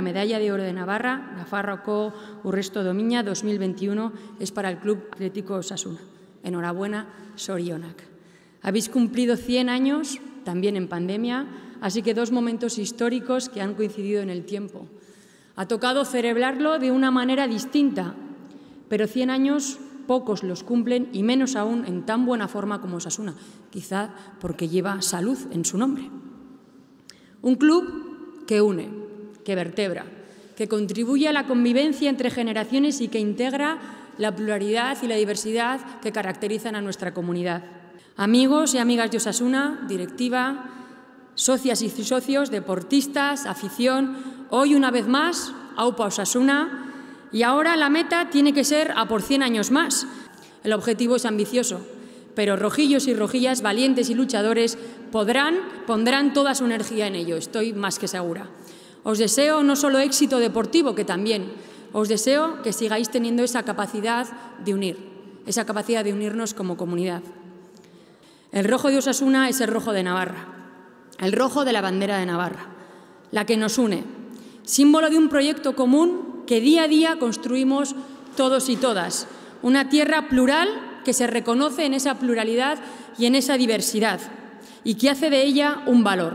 la medalla de oro de Navarra, Nafarroco Urresto Domiña 2021, es para el Club Atlético Osasuna. Enhorabuena, Sorionac. Habéis cumplido 100 años, también en pandemia, así que dos momentos históricos que han coincidido en el tiempo. Ha tocado celebrarlo de una manera distinta, pero 100 años pocos los cumplen y menos aún en tan buena forma como Osasuna, quizá porque lleva salud en su nombre. Un club que une, que vertebra, que contribuye a la convivencia entre generaciones y que integra la pluralidad y la diversidad que caracterizan a nuestra comunidad. Amigos y amigas de Osasuna, directiva, socias y socios, deportistas, afición, hoy una vez más, AUPA Osasuna, y ahora la meta tiene que ser a por 100 años más. El objetivo es ambicioso, pero rojillos y rojillas, valientes y luchadores, podrán, pondrán toda su energía en ello, estoy más que segura. Os deseo no solo éxito deportivo, que también, os deseo que sigáis teniendo esa capacidad de unir, esa capacidad de unirnos como comunidad. El rojo de Osasuna es el rojo de Navarra, el rojo de la bandera de Navarra, la que nos une, símbolo de un proyecto común que día a día construimos todos y todas, una tierra plural que se reconoce en esa pluralidad y en esa diversidad y que hace de ella un valor,